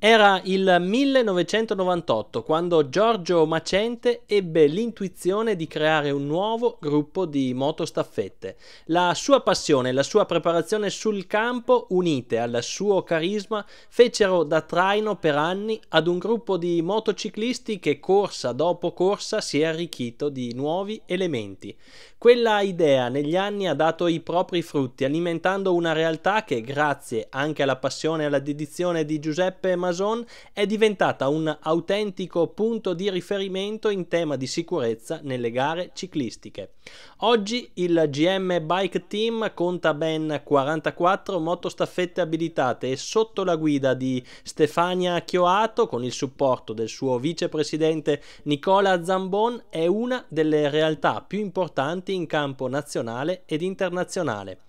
Era il 1998 quando Giorgio Macente ebbe l'intuizione di creare un nuovo gruppo di motostaffette. La sua passione e la sua preparazione sul campo, unite al suo carisma, fecero da traino per anni ad un gruppo di motociclisti che corsa dopo corsa si è arricchito di nuovi elementi. Quella idea negli anni ha dato i propri frutti, alimentando una realtà che, grazie anche alla passione e alla dedizione di Giuseppe Mason, è diventata un autentico punto di riferimento in tema di sicurezza nelle gare ciclistiche. Oggi il GM Bike Team conta ben 44 motostaffette abilitate e sotto la guida di Stefania Chioato, con il supporto del suo vicepresidente Nicola Zambon, è una delle realtà più importanti importanti in campo nazionale ed internazionale.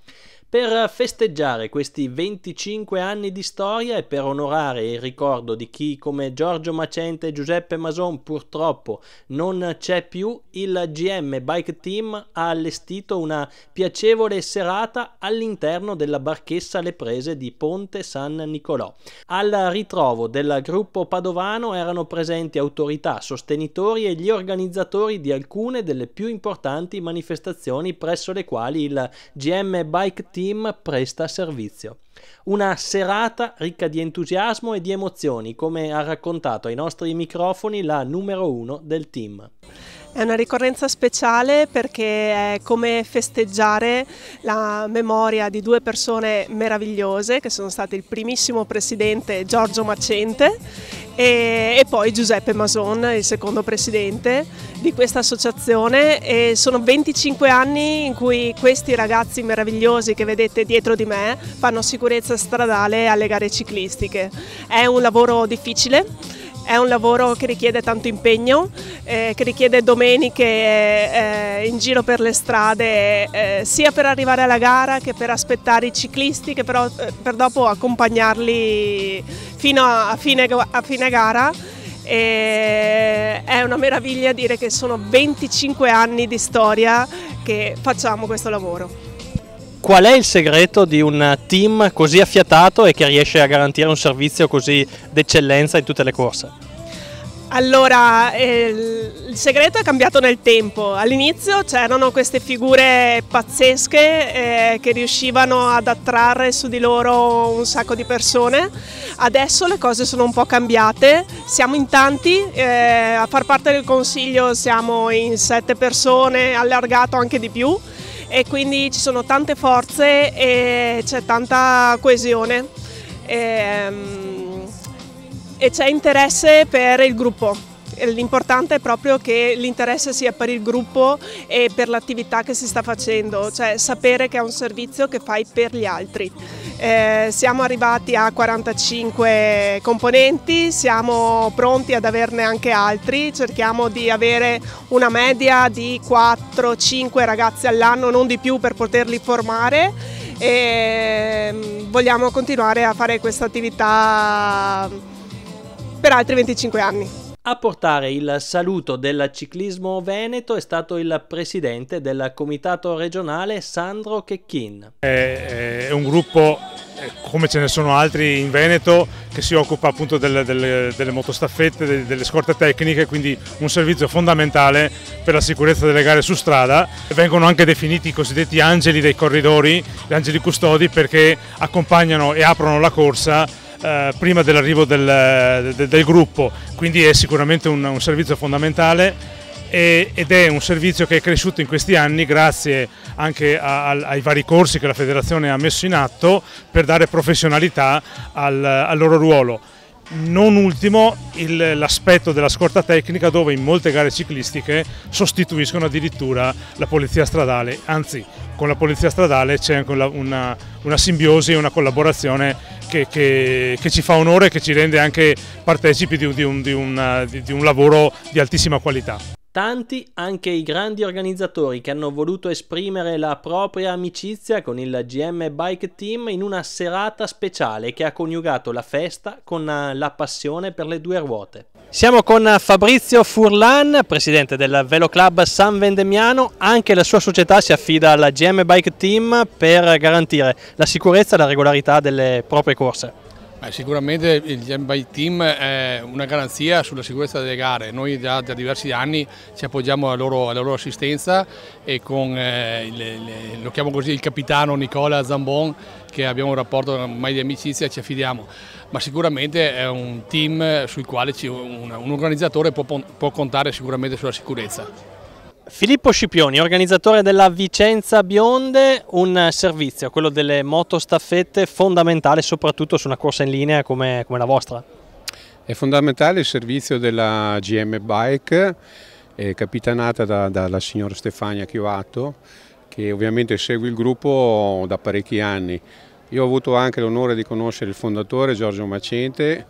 Per festeggiare questi 25 anni di storia e per onorare il ricordo di chi come Giorgio Macente e Giuseppe Mason purtroppo non c'è più, il GM Bike Team ha allestito una piacevole serata all'interno della barchessa Le Prese di Ponte San Nicolò. Al ritrovo del gruppo padovano erano presenti autorità, sostenitori e gli organizzatori di alcune delle più importanti manifestazioni presso le quali il GM Bike Team team presta servizio. Una serata ricca di entusiasmo e di emozioni, come ha raccontato ai nostri microfoni la numero uno del team. È una ricorrenza speciale perché è come festeggiare la memoria di due persone meravigliose che sono state il primissimo presidente Giorgio Macente e, e poi Giuseppe Mason, il secondo presidente di questa associazione e sono 25 anni in cui questi ragazzi meravigliosi che vedete dietro di me fanno sicuramente sicurezza stradale alle gare ciclistiche. È un lavoro difficile, è un lavoro che richiede tanto impegno, eh, che richiede domeniche eh, eh in giro per le strade, eh, sia per arrivare alla gara che per aspettare i ciclisti, che però, eh, per dopo accompagnarli fino a fine, a fine gara. E è una meraviglia dire che sono 25 anni di storia che facciamo questo lavoro qual è il segreto di un team così affiatato e che riesce a garantire un servizio così d'eccellenza in tutte le corse? Allora, eh, il segreto è cambiato nel tempo. All'inizio c'erano queste figure pazzesche eh, che riuscivano ad attrarre su di loro un sacco di persone. Adesso le cose sono un po' cambiate. Siamo in tanti, eh, a far parte del consiglio siamo in sette persone, allargato anche di più e quindi ci sono tante forze e c'è tanta coesione e, ehm, e c'è interesse per il gruppo l'importante è proprio che l'interesse sia per il gruppo e per l'attività che si sta facendo, cioè sapere che è un servizio che fai per gli altri. Eh, siamo arrivati a 45 componenti, siamo pronti ad averne anche altri, cerchiamo di avere una media di 4-5 ragazzi all'anno, non di più per poterli formare e mm, vogliamo continuare a fare questa attività per altri 25 anni. A portare il saluto del ciclismo veneto è stato il presidente del comitato regionale Sandro Checchin. È, è un gruppo, eh, come ce ne sono altri in Veneto, che si occupa appunto delle, delle, delle motostaffette, delle, delle, scorte tecniche, quindi un servizio fondamentale per la sicurezza delle gare su strada. Vengono anche definiti i cosiddetti angeli dei corridori, gli angeli custodi perché accompagnano e aprono la corsa eh, prima dell'arrivo del, del, del, gruppo, quindi è sicuramente un, un servizio fondamentale ed è un servizio che è cresciuto in questi anni grazie anche a, a, ai vari corsi che la federazione ha messo in atto per dare professionalità al, al loro ruolo. Non ultimo l'aspetto della scorta tecnica dove in molte gare ciclistiche sostituiscono addirittura la polizia stradale, anzi con la polizia stradale c'è anche una, una, una simbiosi e una collaborazione che, che, che, ci fa onore e che ci rende anche partecipi di, di, un, di, una, di un lavoro di altissima qualità. Tanti anche i grandi organizzatori che hanno voluto esprimere la propria amicizia con il GM Bike Team in una serata speciale che ha coniugato la festa con eh, la passione per le due ruote. Siamo con Fabrizio Furlan, presidente del Velo Club San Vendemiano, anche la sua società si affida alla GM Bike Team per garantire la sicurezza e la regolarità delle proprie corse. Beh, sicuramente il by Team è una garanzia sulla sicurezza delle gare, noi già da diversi anni ci appoggiamo alla loro, alla loro assistenza e con eh, il, il, lo chiamo così, il capitano Nicola Zambon che abbiamo un rapporto mai di amicizia ci affidiamo, ma sicuramente è un team sul quale ci, un, un, organizzatore può, può contare sicuramente sulla sicurezza. Filippo Scipioni, organizzatore della Vicenza Bionde, un servizio, quello delle motostaffette, fondamentale soprattutto su una corsa in linea come, come la vostra. È fondamentale il servizio della GM Bike, eh, capitanata da, dalla signora Stefania Chiovato, che ovviamente segue il gruppo da parecchi anni. Io ho avuto anche l'onore di conoscere il fondatore Giorgio Macente,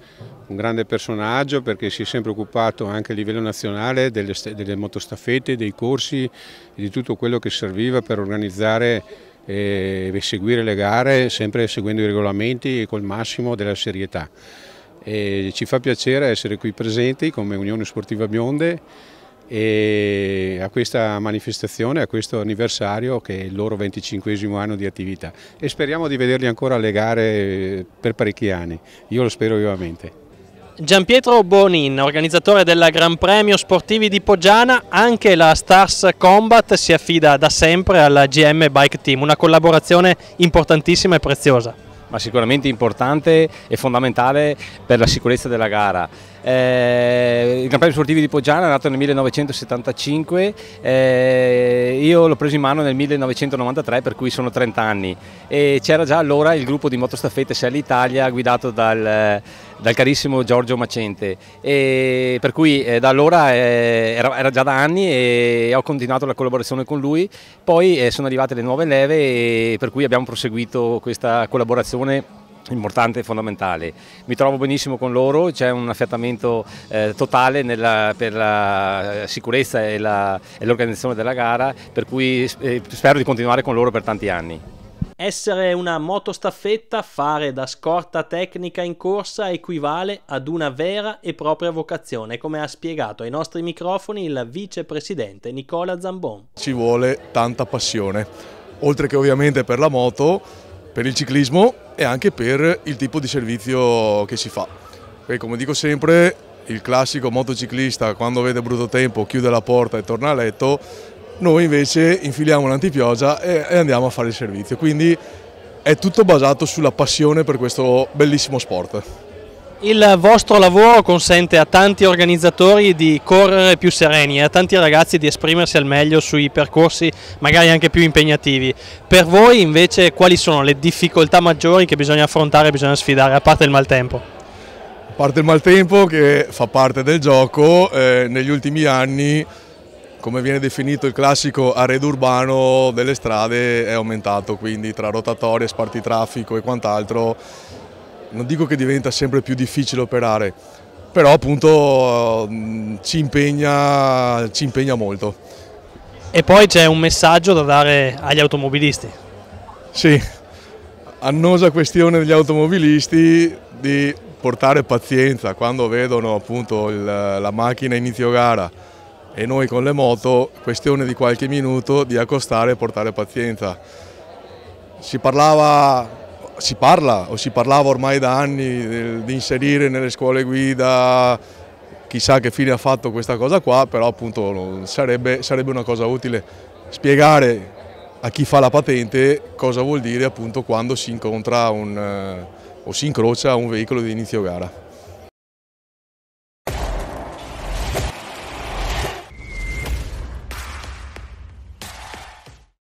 un grande personaggio perché si è sempre occupato anche a livello nazionale delle, delle motostaffette, dei corsi e di tutto quello che serviva per organizzare eh, e seguire le gare sempre seguendo i regolamenti e col massimo della serietà. E ci fa piacere essere qui presenti come Unione Sportiva Bionde e a questa manifestazione, a questo anniversario che è il loro 25 anno di attività e speriamo di vederli ancora alle gare eh, per parecchi anni, io lo spero vivamente. Gian Pietro Bonin, organizzatore del Gran Premio Sportivi di Poggiana, anche la Stars Combat si affida da sempre alla GM Bike Team, una collaborazione importantissima e preziosa. Ma sicuramente importante e fondamentale per la sicurezza della gara. Eh il campione sportivo di Poggiana è nato nel 1975, eh, io l'ho preso in mano nel 1993 per cui sono 30 anni e c'era già allora il gruppo di motostaffette Sell Italia guidato dal, dal, carissimo Giorgio Macente e per cui eh, da allora eh, era, era, già da anni e ho continuato la collaborazione con lui, poi eh, sono arrivate le nuove leve e per cui abbiamo proseguito questa collaborazione importante e fondamentale. Mi trovo benissimo con loro, c'è un affiatamento eh, totale nella, per la eh, sicurezza e, l'organizzazione della gara, per cui eh, spero di continuare con loro per tanti anni. Essere una motostaffetta, fare da scorta tecnica in corsa equivale ad una vera e propria vocazione, come ha spiegato ai nostri microfoni il vicepresidente Nicola Zambon. Ci vuole tanta passione, oltre che ovviamente per la moto, per il ciclismo e anche per il tipo di servizio che si fa. Perché come dico sempre, il classico motociclista quando vede brutto tempo chiude la porta e torna a letto, noi invece infiliamo l'antipioggia e, andiamo a fare il servizio. Quindi è tutto basato sulla passione per questo bellissimo sport. Il vostro lavoro consente a tanti organizzatori di correre più sereni e a tanti ragazzi di esprimersi al meglio sui percorsi magari anche più impegnativi. Per voi invece quali sono le difficoltà maggiori che bisogna affrontare, bisogna sfidare, a parte il maltempo? A parte il maltempo che fa parte del gioco, eh, negli ultimi anni come viene definito il classico arredo urbano delle strade è aumentato, quindi tra rotatorie, spartitraffico e quant'altro non dico che diventa sempre più difficile operare, però appunto mm, ci impegna, ci impegna molto. E poi c'è un messaggio da dare agli automobilisti. Sì, annosa questione degli automobilisti di portare pazienza quando vedono appunto il, la macchina inizio gara e noi con le moto, questione di qualche minuto di accostare e portare pazienza. Si parlava si parla o si parlava ormai da anni di inserire nelle scuole guida, chissà che fine ha fatto questa cosa qua, però appunto sarebbe, sarebbe una cosa utile spiegare a chi fa la patente cosa vuol dire appunto quando si incontra un, eh, o si incrocia un veicolo di inizio gara.